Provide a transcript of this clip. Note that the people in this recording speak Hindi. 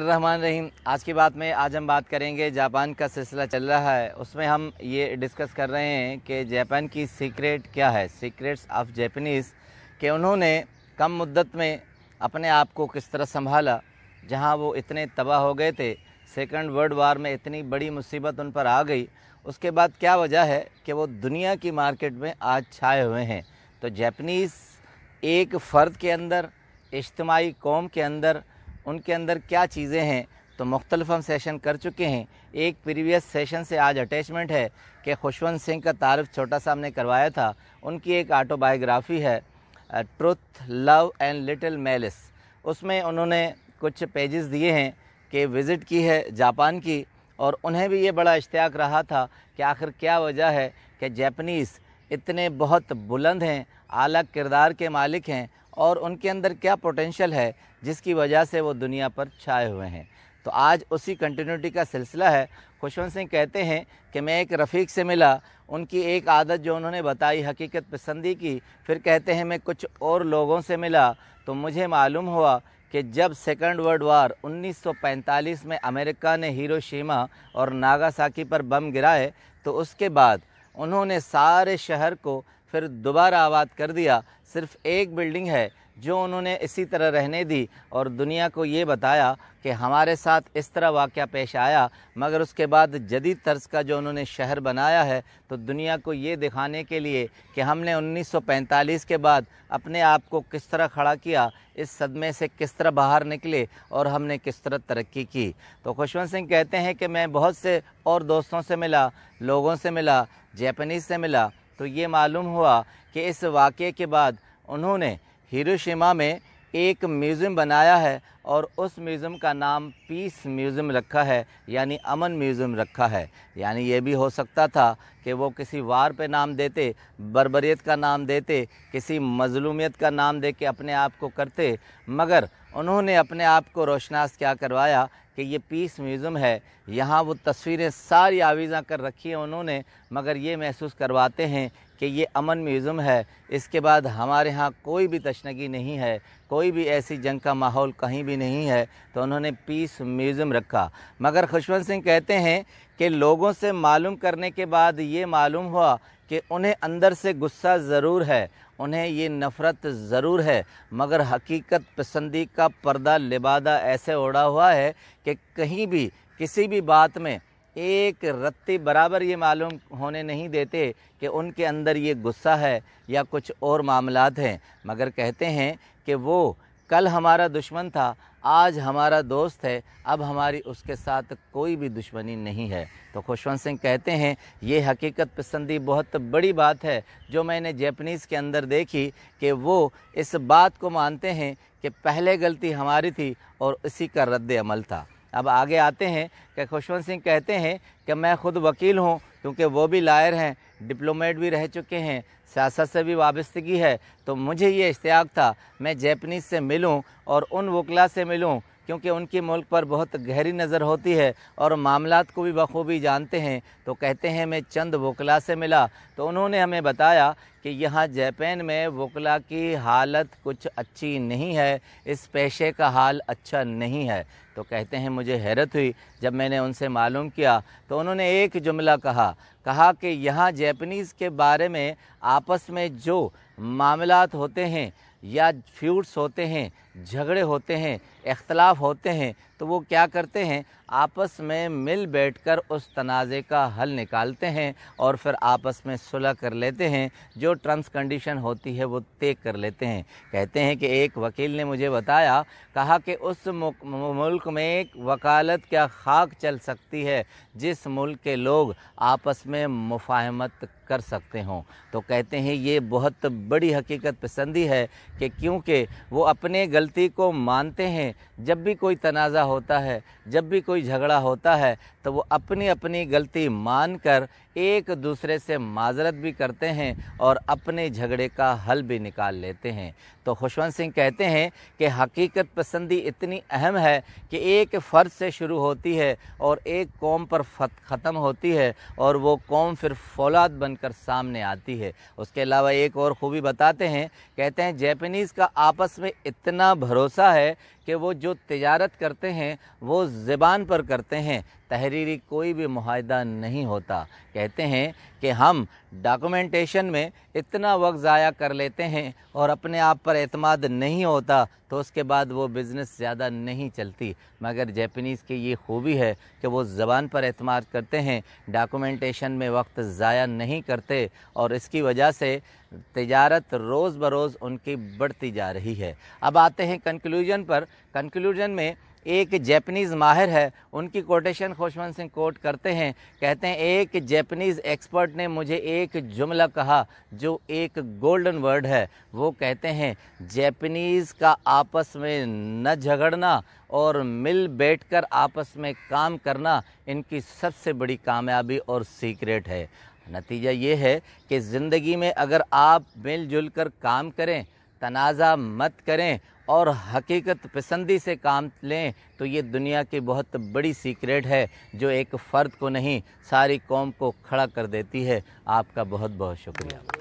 रहमान रहीम आज की बात में आज हम बात करेंगे जापान का सिलसिला चल रहा है उसमें हम ये डिस्कस कर रहे हैं कि जापान की सीक्रेट क्या है सीक्रेट्स ऑफ जैपनीज़ कि उन्होंने कम मुद्दत में अपने आप को किस तरह संभाला जहां वो इतने तबाह हो गए थे सेकंड वर्ल्ड वार में इतनी बड़ी मुसीबत उन पर आ गई उसके बाद क्या वजह है कि वो दुनिया की मार्केट में आज छाए हुए हैं तो जैपनीज़ एक फ़र्द के अंदर इज्तमाही कौम के अंदर उनके अंदर क्या चीज़ें हैं तो मुख्तलफ हम सेशन कर चुके हैं एक प्रीवियस सेशन से आज अटैचमेंट है कि खुशवंत सिंह का तारफ छोटा सा हमने करवाया था उनकी एक आटोबायोग्राफ़ी है truth love and little malice उसमें उन्होंने कुछ पेजेस दिए हैं कि विज़िट की है जापान की और उन्हें भी ये बड़ा इश्तियाक रहा था कि आखिर क्या वजह है कि जैपनीज़ इतने बहुत बुलंद हैं अलग किरदार के मालिक हैं और उनके अंदर क्या पोटेंशियल है जिसकी वजह से वो दुनिया पर छाए हुए हैं तो आज उसी कंटिन्यूटी का सिलसिला है खुशवंत सिंह कहते हैं कि मैं एक रफ़ीक से मिला उनकी एक आदत जो उन्होंने बताई हकीकत पसंदी की फिर कहते हैं मैं कुछ और लोगों से मिला तो मुझे मालूम हुआ कि जब सेकेंड वर्ल्ड वार 1945 में अमेरिका ने हिरोशिमा और नागासाकी पर बम गिराए तो उसके बाद उन्होंने सारे शहर को फिर दोबारा आबाद कर दिया सिर्फ एक बिल्डिंग है जो उन्होंने इसी तरह रहने दी और दुनिया को ये बताया कि हमारे साथ इस तरह वाक़ पेश आया मगर उसके बाद जदीद तर्ज का जो उन्होंने शहर बनाया है तो दुनिया को ये दिखाने के लिए कि हमने 1945 के बाद अपने आप को किस तरह खड़ा किया इस सदमे से किस तरह बाहर निकले और हमने किस तरह तरक्की की तो खुशवंत सिंह कहते हैं कि मैं बहुत से और दोस्तों से मिला लोगों से मिला जैपनीज़ से मिला तो ये मालूम हुआ कि इस वाक़े के बाद उन्होंने हिरोशिमा में एक म्यूज़ियम बनाया है और उस म्यूज़ियम का नाम पीस म्यूज़ियम रखा है यानी अमन म्यूज़ियम रखा है यानी ये भी हो सकता था कि वो किसी वार पे नाम देते बरबरीत का नाम देते किसी मजलूमियत का नाम दे के अपने आप को करते मगर उन्होंने अपने आप को रोशनास क्या करवाया कि ये पीस म्यूज़ियम है यहाँ वो तस्वीरें सारी आवीज़ा कर रखी हैं उन्होंने मगर ये महसूस करवाते हैं कि ये अमन म्यूज़ियम है इसके बाद हमारे यहाँ कोई भी तशनगी नहीं है कोई भी ऐसी जंग का माहौल कहीं भी नहीं है तो उन्होंने पीस म्यूज़ियम रखा मगर खुशवंत सिंह कहते हैं कि लोगों से मालूम करने के बाद ये मालूम हुआ कि उन्हें अंदर से गुस्सा ज़रूर है उन्हें ये नफ़रत ज़रूर है मगर हकीकत पसंदी का पर्दा लिबादा ऐसे ओढ़ा हुआ है कि कहीं भी किसी भी बात में एक रत्ती बराबर ये मालूम होने नहीं देते कि उनके अंदर ये गुस्सा है या कुछ और मामलात हैं मगर कहते हैं कि वो कल हमारा दुश्मन था आज हमारा दोस्त है अब हमारी उसके साथ कोई भी दुश्मनी नहीं है तो खुशवंत सिंह कहते हैं ये हकीकत पसंदी बहुत बड़ी बात है जो मैंने जैपनीज़ के अंदर देखी कि वो इस बात को मानते हैं कि पहले गलती हमारी थी और इसी का रद्द अमल था अब आगे आते हैं कि खुशवंत सिंह कहते हैं कि मैं खुद वकील हूँ क्योंकि वो भी लायर हैं डिप्लोमेट भी रह चुके हैं सियासत से भी वाबस्तगी है तो मुझे ये इश्तियाक था मैं जैपनीज़ से मिलूँ और उन वकला से मिलूँ क्योंकि उनके मुल्क पर बहुत गहरी नज़र होती है और मामला को भी बखूबी जानते हैं तो कहते हैं मैं चंद वकला से मिला तो उन्होंने हमें बताया कि यहाँ जापान में वकला की हालत कुछ अच्छी नहीं है इस पेशे का हाल अच्छा नहीं है तो कहते हैं मुझे हैरत हुई जब मैंने उनसे मालूम किया तो उन्होंने एक जुमला कहा कहा कि यहाँ जैपनीज़ के बारे में आपस में जो मामला होते हैं या फ्यूट्स होते हैं झगड़े होते हैं इख्तलाफ होते हैं तो वो क्या करते हैं आपस में मिल बैठकर उस तनाज़े का हल निकालते हैं और फिर आपस में सुलह कर लेते हैं जो टर्म्स कंडीशन होती है वो तय कर लेते हैं कहते हैं कि एक वकील ने मुझे बताया कहा कि उस मुल्क में एक वकालत क्या खाक चल सकती है जिस मुल्क के लोग आपस में मुफाहमत कर सकते हों तो कहते हैं ये बहुत बड़ी हकीकत पसंदी है कि क्योंकि वो अपने गल गलती को मानते हैं जब भी कोई तनाज़ा होता है जब भी कोई झगड़ा होता है तो वो अपनी अपनी गलती मान कर एक दूसरे से माजरत भी करते हैं और अपने झगड़े का हल भी निकाल लेते हैं तो खुशवंत सिंह कहते हैं कि हकीकत पसंदी इतनी अहम है कि एक फ़र्ज से शुरू होती है और एक कौम पर ख़त्म होती है और वो कौम फिर फौलाद बनकर सामने आती है उसके अलावा एक और ख़ूबी बताते हैं कहते हैं जैपनीज़ का आपस में इतना भरोसा है कि वो जो तजारत करते हैं वो ज़बान पर करते हैं तहरीरी कोई भी माहदा नहीं होता कहते हैं कि हम डॉक्यूमेंटेशन में इतना वक्त ज़ाया कर लेते हैं और अपने आप पर अतमाद नहीं होता तो उसके बाद वो बिज़नेस ज़्यादा नहीं चलती मगर जैपनीज़ की ये खूबी है कि वो ज़बान पर अतमाद करते हैं डॉक्यूमेंटेशन में वक्त ज़ाया नहीं करते और इसकी वजह से तजारत रोज़ बरोज़ उनकी बढ़ती जा रही है अब आते हैं कंक्लूजन पर कंक्लूजन में एक जैपनीज़ माहिर है उनकी कोटेशन खुशवंत सिंह कोट करते हैं कहते हैं एक जैपनीज़ एक्सपर्ट ने मुझे एक जुमला कहा जो एक गोल्डन वर्ड है वो कहते हैं जैपनीज़ का आपस में न झगड़ना और मिल बैठकर आपस में काम करना इनकी सबसे बड़ी कामयाबी और सीक्रेट है नतीजा ये है कि ज़िंदगी में अगर आप मिलजुल कर काम करें तनाज़ा मत करें और हकीकत पसंदी से काम लें तो ये दुनिया की बहुत बड़ी सीक्रेट है जो एक फ़र्द को नहीं सारी कौम को खड़ा कर देती है आपका बहुत बहुत शुक्रिया